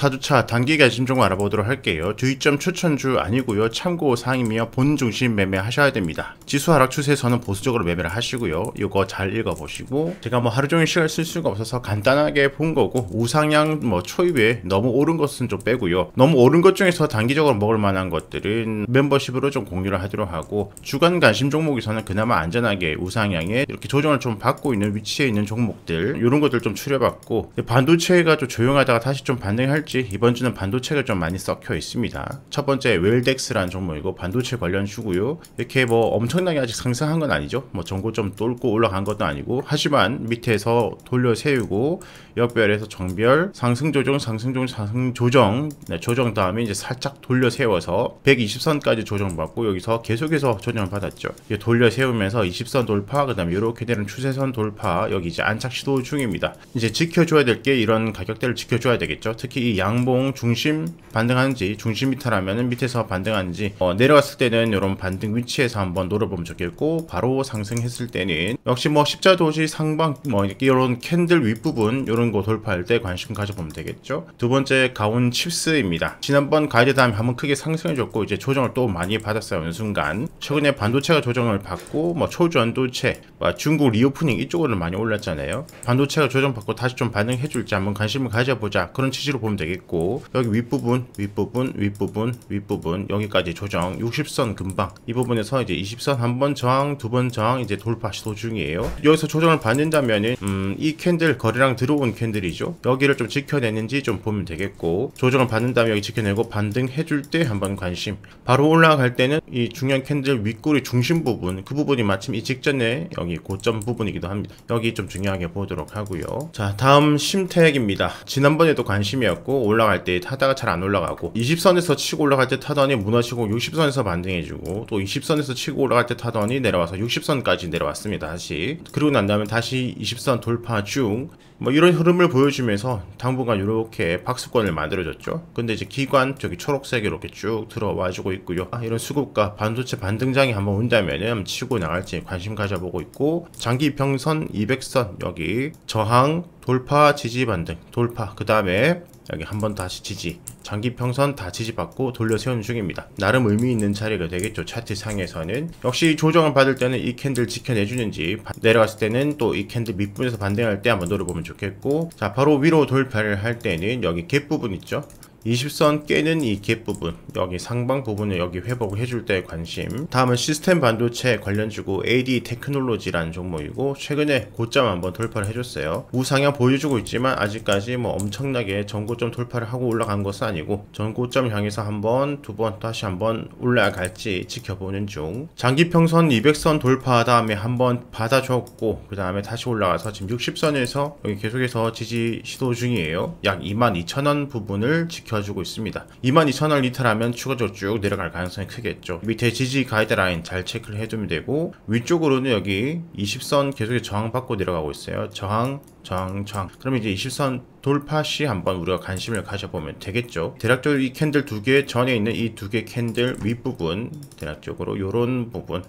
4주차 단기 관심 종목 알아보도록 할게요. 주의점 추천주 아니고요. 참고사항이며 본중심 매매하셔야 됩니다. 지수 하락 추세에서는 보수적으로 매매를 하시고요. 이거 잘 읽어보시고 제가 뭐 하루 종일 시간 쓸 수가 없어서 간단하게 본 거고 우상향 뭐 초입에 너무 오른 것은 좀 빼고요. 너무 오른 것 중에서 단기적으로 먹을 만한 것들은 멤버십으로 좀 공유를 하도록 하고 주간 관심 종목에서는 그나마 안전하게 우상향에 이렇게 조정을 좀 받고 있는 위치에 있는 종목들 이런 것들 좀 추려봤고 반도체가 좀 조용하다가 다시 좀 반등할지 할지 이번 주는 반도체가 좀 많이 섞여 있습니다. 첫 번째 웰덱스라는 종목이고 반도체 관련 주고요. 이렇게 뭐 엄청나게 아직 상승한 건 아니죠. 뭐 전고 좀 뚫고 올라간 것도 아니고 하지만 밑에서 돌려 세우고 역별에서 정별 상승 조정 상승 조정 상승 조정 네, 조정 다음에 이제 살짝 돌려 세워서 120선까지 조정받고 여기서 계속해서 조정받았죠. 을 돌려 세우면서 20선 돌파 그다음에 이렇게 되는 추세선 돌파 여기 이제 안착 시도 중입니다. 이제 지켜줘야 될 게 이런 가격대를 지켜줘야 되겠죠. 특히 이 양봉 중심 반등하는지 중심 밑탈라면 밑에서 반등하는지 어, 내려갔을 때는 이런 반등 위치에서 한번 노려보면 좋겠고 바로 상승했을 때는 역시 뭐 십자도시 상방 뭐 이런 캔들 윗부분 이런 거 돌파할 때 관심 가져보면 되겠죠 두 번째 가온 칩스입니다 지난번 가이드 다음에 한번 크게 상승해줬고 이제 조정을 또 많이 받았어요 어느 순간 최근에 반도체가 조정을 받고 뭐 초전도체 뭐 중국 리오프닝 이쪽으로 많이 올랐잖아요 반도체가 조정받고 다시 좀 반응해줄지 한번 관심을 가져보자 그런 취지로 보면 되겠죠 되겠고 여기 윗부분 윗부분 윗부분 윗부분 여기까지 조정 60선 금방 이 부분에서 이제 20선 한 번 저항 두 번 저항 이제 돌파 시도 중이에요 여기서 조정을 받는다면 음, 이 캔들 거래량 들어온 캔들이죠 여기를 좀 지켜내는지 좀 보면 되겠고 조정을 받는다면 여기 지켜내고 반등해줄 때 한번 관심 바로 올라갈 때는 이 중요한 캔들 윗꼬리 중심 부분 그 부분이 마침 이 직전에 여기 고점 부분이기도 합니다 여기 좀 중요하게 보도록 하고요 자 다음 심택입니다 지난번에도 관심이었고 올라갈 때 타다가 잘 안 올라가고 20선에서 치고 올라갈 때 타더니 무너지고 60선에서 반등해주고 또 20선에서 치고 올라갈 때 타더니 내려와서 60선까지 내려왔습니다 다시 그리고 난 다음에 다시 20선 돌파 중 뭐 이런 흐름을 보여주면서 당분간 이렇게 박수권을 만들어줬죠 근데 이제 기관 저기 초록색 이렇게 쭉 들어와주고 있고요 아, 이런 수급과 반도체 반등장이 한번 온다면은 치고 나갈지 관심 가져보고 있고 장기 평선 200선 여기 저항 돌파 지지 반등 돌파 그 다음에 여기 한번 다시 지지 장기 평선 다 지지받고 돌려 세우는 중입니다 나름 의미 있는 차례가 되겠죠 차트 상에서는 역시 조정을 받을 때는 이 캔들 지켜내주는지 내려갔을 때는 또 이 캔들 밑부분에서 반등할 때 한번 노려보면 좋겠고 자 바로 위로 돌파를 할 때는 여기 갭 부분 있죠 20선 깨는 이갭 부분 여기 상방 부분을 여기 회복을 해줄 때 관심 다음은 시스템 반도체 관련주고 AD 테크놀로지라는 종목이고 최근에 고점 한번 돌파를 해줬어요 우상향 보여주고 있지만 아직까지 뭐 엄청나게 전고점 돌파를 하고 올라간 것은 아니고 전고점 향해서 한번 두 번 다시 한번 올라갈지 지켜보는 중 장기평선 200선 돌파 다음에 한번 받아줬고 그 다음에 다시 올라가서 지금 60선에서 여기 계속해서 지지 시도 중이에요 약 22,000원 부분을 지켜 지켜주고 있습니다. 22,000원 리터라면 추가적으로 쭉 내려갈 가능성이 크겠죠. 밑에 지지 가이드라인 잘 체크를 해두면 되고 위쪽으로는 여기 20선 계속해서 저항받고 내려가고 있어요. 저항, 저항, 저항. 그러면 이제 20선 돌파 시 한번 우리가 관심을 가져보면 되겠죠. 대략적으로 이 캔들 두 개 전에 있는 이 두 개 캔들 윗부분 대략적으로 요런 부분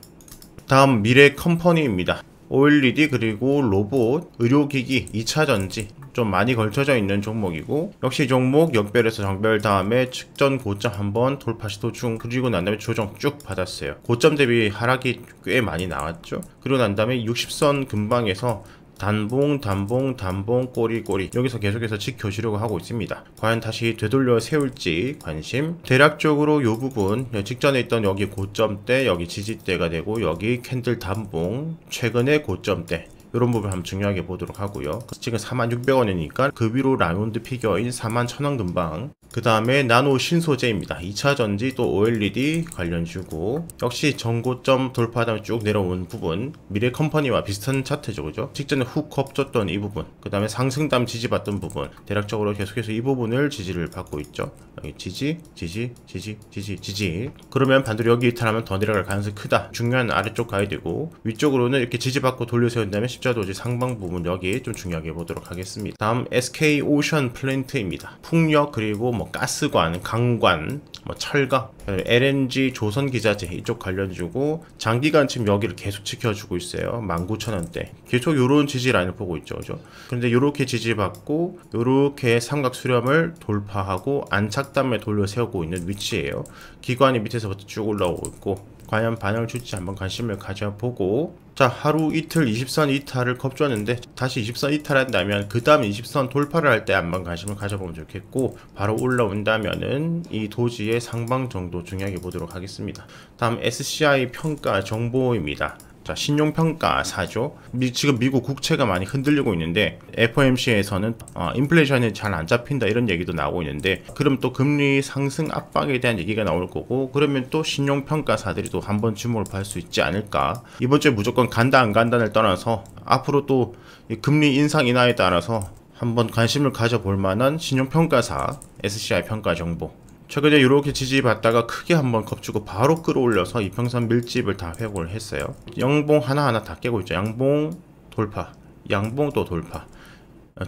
다음 미래 컴퍼니입니다. OLED 그리고 로봇, 의료기기, 2차전지 좀 많이 걸쳐져 있는 종목이고 역시 종목 역별에서 정별 다음에 측전 고점 한번 돌파 시도 중 그리고 난 다음에 조정 쭉 받았어요 고점 대비 하락이 꽤 많이 나왔죠 그리고 난 다음에 60선 근방에서 단봉 단봉 단봉 꼬리 꼬리 여기서 계속해서 지켜주려고 하고 있습니다 과연 다시 되돌려 세울지 관심 대략적으로 요 부분 예, 직전에 있던 여기 고점대 여기 지지대가 되고 여기 캔들 단봉 최근의 고점대 이런 부분 한번 중요하게 보도록 하고요 지금 4600원이니까 그 위로 라운드 피겨인 41,000원 금방 그 다음에 나노 신소재입니다. 2차 전지 또 OLED 관련 주고 역시 전고점 돌파하다 쭉 내려온 부분 미래 컴퍼니와 비슷한 차트죠. 그죠? 직전에 훅 겁줬던 이 부분 그 다음에 상승담 지지받던 부분 대략적으로 계속해서 이 부분을 지지를 받고 있죠. 여기 지지, 지지, 지지, 지지, 지지 그러면 반대로 여기 이탈하면 더 내려갈 가능성이 크다. 중요한 아래쪽 가야 되고 위쪽으로는 이렇게 지지받고 돌려 세운 다음에 십자도지 상방 부분 여기 좀 중요하게 보도록 하겠습니다. 다음 SK 오션 플랜트입니다. 풍력 그리고 뭐 가스관, 강관, 뭐 철강, LNG 조선 기자재 이쪽 관련주고 장기간 지금 여기를 계속 지켜주고 있어요. 19,000원대. 계속 요런 지지 라인을 보고 있죠. 그죠? 근데 요렇게 지지받고 요렇게 삼각 수렴을 돌파하고 안착담에 돌려 세우고 있는 위치예요. 기관이 밑에서부터 쭉 올라오고 있고 과연 반응을 줄지 한번 관심을 가져보고 자 하루 이틀 20선 이탈을 겁주었는데 다시 20선 이탈한다면 그 다음 20선 돌파를 할 때 한번 관심을 가져보면 좋겠고 바로 올라온다면은 이 도지의 상방 정도 중요하게 보도록 하겠습니다 다음 SCI 평가 정보입니다 자, 신용평가 4조. 미, 지금 미국 국채가 많이 흔들리고 있는데 FOMC에서는 어, 인플레이션이 잘 안 잡힌다 이런 얘기도 나오고 있는데 그럼 또 금리 상승 압박에 대한 얘기가 나올 거고 그러면 또 신용평가사들이 또 한번 주목을 받을 수 있지 않을까. 이번 주에 무조건 간다 안 간다를 떠나서 앞으로 또 금리 인상 인하에 따라서 한번 관심을 가져볼 만한 신용평가사 SCI 평가 정보 최근에 이렇게 지지받다가 크게 한번 겁주고 바로 끌어올려서 이평선 밀집을 다 회복을 했어요 양봉 하나하나 다 깨고 있죠 양봉 돌파 양봉 또 돌파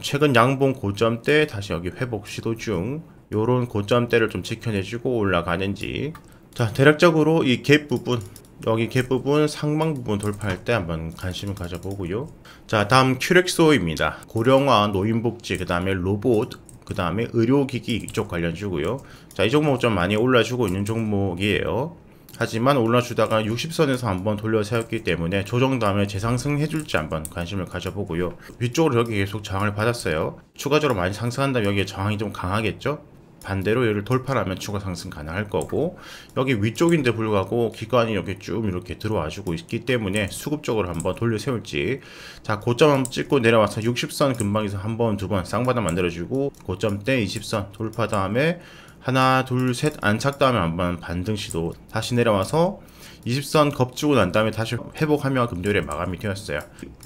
최근 양봉 고점대 다시 여기 회복 시도 중 요런 고점대를 좀 지켜내주고 올라가는지 자 대략적으로 이 갭 부분 여기 갭 부분 상방 부분 돌파할 때 한번 관심을 가져보고요 자 다음 큐렉소입니다 고령화 노인복지 그 다음에 로봇 그 다음에 의료기기 이쪽 관련주고요 자 이 종목 좀 많이 올라주고 있는 종목이에요 하지만 올라주다가 60선에서 한번 돌려 세웠기 때문에 조정 다음에 재상승 해줄지 한번 관심을 가져보고요 위쪽으로 여기 계속 저항을 받았어요 추가적으로 많이 상승한다면 여기에 저항이 좀 강하겠죠 반대로 얘를 돌파하면 추가 상승 가능할 거고 여기 위쪽인데 불구하고 기관이 여기 쭉 이렇게 들어와 주고 있기 때문에 수급적으로 한번 돌려 세울지 자 고점 한번 찍고 내려와서 60선 금방에서한번두 번쌍바다 만들어주고 고점 때 20선 돌파 다음에 하나 둘 셋 안착 다음에 한번 반등 시도 다시 내려와서 20선 겁주고 난 다음에 다시 회복하며 금요일에 마감이 되었어요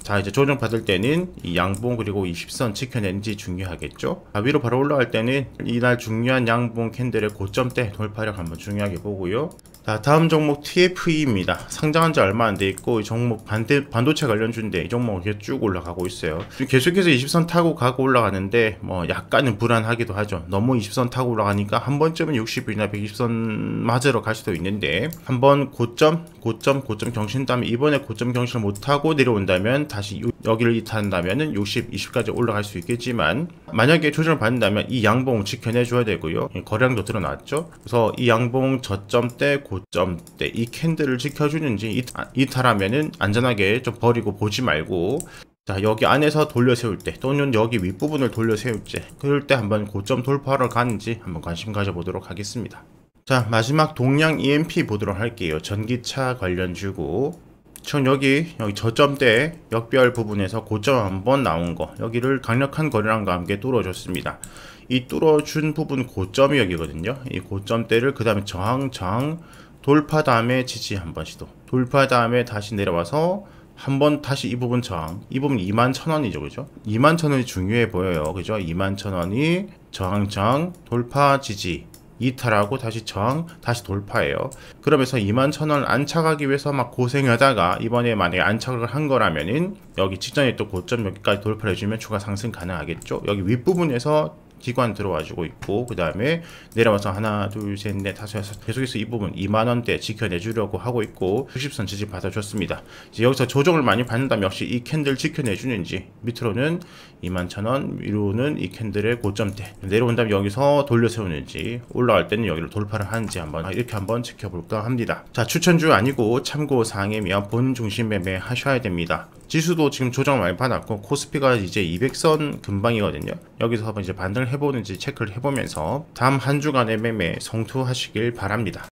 자 이제 조정 받을 때는 이 양봉 그리고 20선 지켜낸지 중요하겠죠 자, 위로 바로 올라갈 때는 이날 중요한 양봉 캔들의 고점대 돌파력 한번 중요하게 보고요 자 다음 종목 TFE입니다 상장한 지 얼마 안 돼 있고 이 종목 반대, 반도체 관련주인데 이 종목 이렇게 쭉 올라가고 있어요 계속해서 20선 타고 가고 올라가는데 뭐 약간은 불안하기도 하죠 너무 20선 타고 올라가니까 한 번쯤은 60이나 120선 맞으러 갈 수도 있는데 한 번 고점 고점, 고점, 고점 경신 다음에 이번에 고점 경신을 못하고 내려온다면 다시 요, 여기를 이탈한다면 은 60, 20까지 올라갈 수 있겠지만 만약에 조정을 받는다면 이 양봉 지켜내줘야 되고요 예, 거량도 드러났죠 그래서 이 양봉 저점때고점때 이 캔들을 지켜주는지 아, 이탈하면 은 안전하게 좀 버리고 보지 말고 자 여기 안에서 돌려 세울 때 또는 여기 윗부분을 돌려 세울 때 그럴 때 한번 고점 돌파를 가는지 한번 관심 가져보도록 하겠습니다 자 마지막 동양 EMP 보도록 할게요 전기차 관련주고 전 여기 여기 저점대 역별 부분에서 고점 한 번 나온 거 여기를 강력한 거래량과 함께 뚫어줬습니다 이 뚫어준 부분 고점이 여기거든요 이 고점대를 그 다음에 저항 저항 돌파 다음에 지지 한번 시도 돌파 다음에 다시 내려와서 한 번 다시 이 부분 저항 이 부분 21,000원이죠 그죠 21,000원이 중요해 보여요 그죠 21,000원이 저항 저항 돌파 지지 이탈하고 다시 저항 다시 돌파해요 그러면서 2만 천원 안착하기 위해서 막 고생하다가 이번에 만약에 안착을 한 거라면은 여기 직전에 또 고점 여기까지 돌파를 해주면 추가 상승 가능하겠죠 여기 윗부분에서 기관 들어와주고 있고 그 다음에 내려와서 하나 둘 셋 넷 다섯 여섯 계속해서 이 부분 2만원대 지켜내주려고 하고 있고 60선 지지 받아줬습니다 이제 여기서 조정을 많이 받는다면 역시 이 캔들 지켜내주는지 밑으로는 2만1원 위로는 이 캔들의 고점대 내려온다면 여기서 돌려세우는지 올라갈 때는 여기를 돌파를 하는지 한번 이렇게 한번 지켜볼까 합니다 자 추천주 아니고 참고사항이면 본 중심 매매 하셔야 됩니다 지수도 지금 조정 많이 받았고 코스피가 이제 200선 금방이거든요 여기서 한번 이제 반등 을 해보는지 체크를 해보면서 다음 한 주간의 매매 성투하시길 바랍니다.